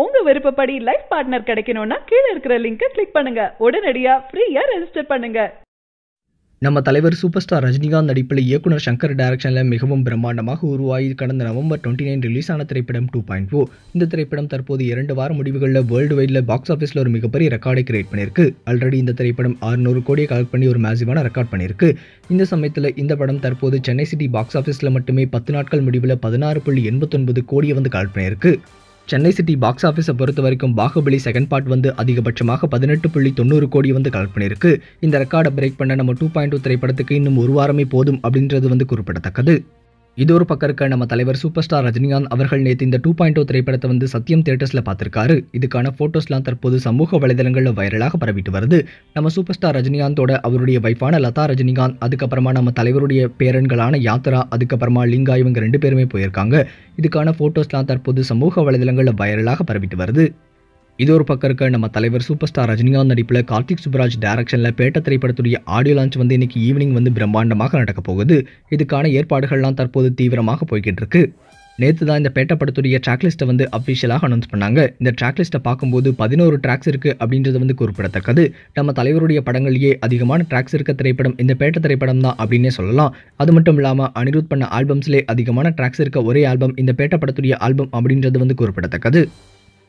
உங்க விருப்பப்படி life partner கிடைக்கணும்னா கீழே இருக்கிற லிங்கை கிளிக் பண்ணுங்க உடனடியா ஃப்ரீயா ரெஜிஸ்டர் பண்ணுங்க நம்ம தலைவர் சூப்பர் ஸ்டார் ரஜினிகாந்த் நடிப்பில் இயக்குனர் சங்கர் டைரக்ஷனில் மிகவும் பிரம்மாண்டமாக உருவாகி கடந்த நவம்பர் டுவெண்ட்டி நைன் ரிலீஸ் ஆன திரைப்படம் டூ பாயிண்ட் ஃபோ இந்த திரைப்படம் தற்போது இரண்டு வார முடிவுகளில் வேர்ல்டு வைடில் பாக்ஸ் ஆஃபீஸில் ஒரு மிகப்பெரிய ரெக்கார்டை கிரியேட் பண்ணியிருக்கு ஆல்ரெடி இந்த திரைப்படம் ஆறுநூறு கோடியை கலெக்ட் பண்ணி ஒரு மேசிவான ரெக்கார்ட் பண்ணியிருக்கு இந்த சமயத்தில் இந்த படம் தற்போது சென்னை சிட்டி பாக்ஸ் ஆஃபீஸில் மட்டுமே பத்து நாட்கள் முடிவில் பதினாறு புள்ளி எண்பத்தொன்பது கோடியை வந்து கலெக்ட் பண்ணியிருக்கு சென்னை சிட்டி பாக்ஸ் ஆஃபீஸை பொறுத்த வரைக்கும் பாகுபலி செகண்ட் பார்ட் வந்து அதிகபட்சமாக பதினெட்டு புள்ளி தொண்ணூறு கோடி வந்து கலெக்ட் பண்ணியிருக்கு இந்த ரெக்கார்டை பிரேக் பண்ண நம்ம டூ பாயிண்ட் டூ திரைப்படத்துக்கு இன்னும் ஒரு வாரமே போதும் அப்படின்றது வந்து குறிப்பிடத்தக்கது இது ஒரு பக்கம் இருக்க நம்ம தலைவர் சூப்பர் ஸ்டார் ரஜினிகாந்த் அவர்கள் நேற்று இந்த டூ பாயிண்ட் ஓ திரைப்படத்தை வந்து சத்தியம் தியேட்டர்ஸில் பார்த்துருக்காரு இதுக்கான ஃபோட்டோஸ்லாம் தற்போது சமூக வலைதளங்களில் வைரலாக பரவிட்டு வருது நம்ம சூப்பர் ஸ்டார் ரஜினிகாந்தோட அவருடைய வைஃபான லதா ரஜினிகாந்த் அதுக்கப்புறமா நம்ம தலைவருடைய பேரன்களான யாத்ரா அதுக்கப்புறமா லிங்கா இவங்க ரெண்டு பேருமே போயிருக்காங்க இதுக்கான ஃபோட்டோஸ்லாம் தற்போது சமூக வலைதளங்களில் வைரலாக பரவிட்டு வருது இது ஒரு பக்கம் இருக்க நம்ம தலைவர் சூப்பர் ஸ்டார் ரஜினிகாந்த் நடிப்பில் கார்த்திக் சுப்ராஜ் டேரக்ஷனில் பேட்ட திரைப்படத்துடைய ஆடியோ லான்ச் வந்து இன்னைக்கு ஈவினிங் வந்து பிரம்மாண்டமாக நடக்கப் போகுது இதுக்கான ஏற்பாடுகள்லாம் தற்போது தீவிரமாக போய்கிட்டு இருக்கு நேற்று தான் இந்த பேட்ட படத்துடைய ட்ராக்லிஸ்ட்டை வந்து அஃபிஷியலாக அனௌன்ஸ் பண்ணாங்க இந்த ட்ராக்லிஸ்ட்டை பார்க்கும்போது பதினோரு ட்ராக்ஸ் இருக்குது அப்படின்றது வந்து குறிப்பிடத்தக்கது நம்ம தலைவருடைய படங்கள்லேயே அதிகமான ட்ராக்ஸ் இருக்க திரைப்படம் இந்த பேட்ட திரைப்படம் தான் அப்படின்னே சொல்லலாம் அது மட்டும் இல்லாமல் அனிருத் பண்ண ஆல்பம்ஸ்லேயே அதிகமான ட்ராக்ஸ் இருக்க ஒரே ஆல்பம் இந்த பேட்ட படத்துடைய ஆல்பம் அப்படின்றது வந்து குறிப்பிடத்தக்கது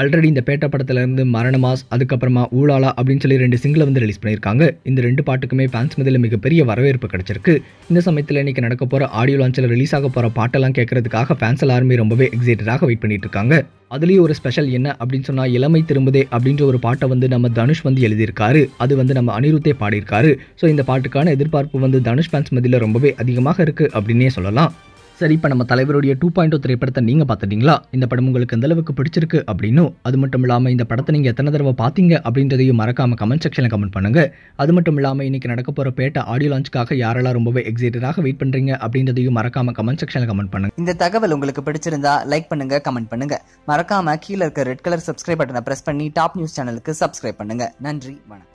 ஆல்ரெடி இந்த பேட்ட படத்துல இருந்து மரணமாஸ் அதுக்கப்புறமா ஊழாலா அப்படின்னு சொல்லி ரெண்டு சிங்கிளை வந்து ரிலீஸ் பண்ணியிருக்காங்க இந்த ரெண்டு பாட்டுக்குமே ஃபேன்ஸ் மதியில் மிகப்பெரிய வரவேற்பு கிடச்சிருக்கு இந்த சமயத்தில் இன்றைக்கி நடக்க போகிற ஆடியோ லான்ச்சில் ரிலீஸ் ஆக போகிற பாட்டெல்லாம் கேட்கறதுக்காக ஃபேன்ஸ் எல்லாருமே ரொம்பவே எக்ஸைட்டடாக வெயிட் பண்ணிட்டு இருக்காங்க அதுலேயும் ஒரு ஸ்பெஷல் என்ன அப்படின்னு சொன்னால் இளமை திரும்புதே அப்படின்ற ஒரு பாட்டை வந்து நம்ம தனுஷ் வந்து எழுதியிருக்காரு அது வந்து நம்ம அனிருத்தே பாடியிருக்காரு ஸோ இந்த பாட்டுக்கான எதிர்பார்ப்பு வந்து தனுஷ் ஃபேன்ஸ் மதியில் ரொம்பவே அதிகமாக இருக்குது அப்படின்னே சொல்லலாம் சரி இப்போ நம்ம தலைவருடைய டூ பாயிண்ட் ஓ திரைப்படத்தை நீங்கள் பார்த்துட்டீங்களா இந்த படம் உங்களுக்கு எந்த அளவுக்கு பிடிச்சிருக்கு அப்படின்னு அது மட்டும் இல்லாமல் இந்த படத்தை நீங்கள் எத்தனை தடவை பார்த்தீங்க அப்படின்றதையும் மறக்காமல் கமெண்ட் செக்ஷனில் கமெண்ட் பண்ணுங்க அது மட்டும் இல்லாமல் இன்றைக்கி நடக்க போகிற பேட்டை ஆடியோ லான்ச்சுக்காக யாரெல்லாம் ரொம்பவே எக்ஸைட்டடாக வெயிட் பண்ணுறீங்க அப்படின்றதையும் மறக்காமல் கமெண்ட் செக்ஷனில் கமெண்ட் பண்ணுங்கள் இந்த தகவல் உங்களுக்கு பிடிச்சிருந்தா லைக் பண்ணுங்கள் கமெண்ட் பண்ணுங்கள் மறக்காமல் கீழே இருக்க ரெட் கலர் சப்ஸ்கிரைப் பட்டனை ப்ரெஸ் பண்ணி டாப் நியூஸ் சேனலுக்கு சப்ஸ்கிரைப் பண்ணுங்கள் நன்றி வணக்கம்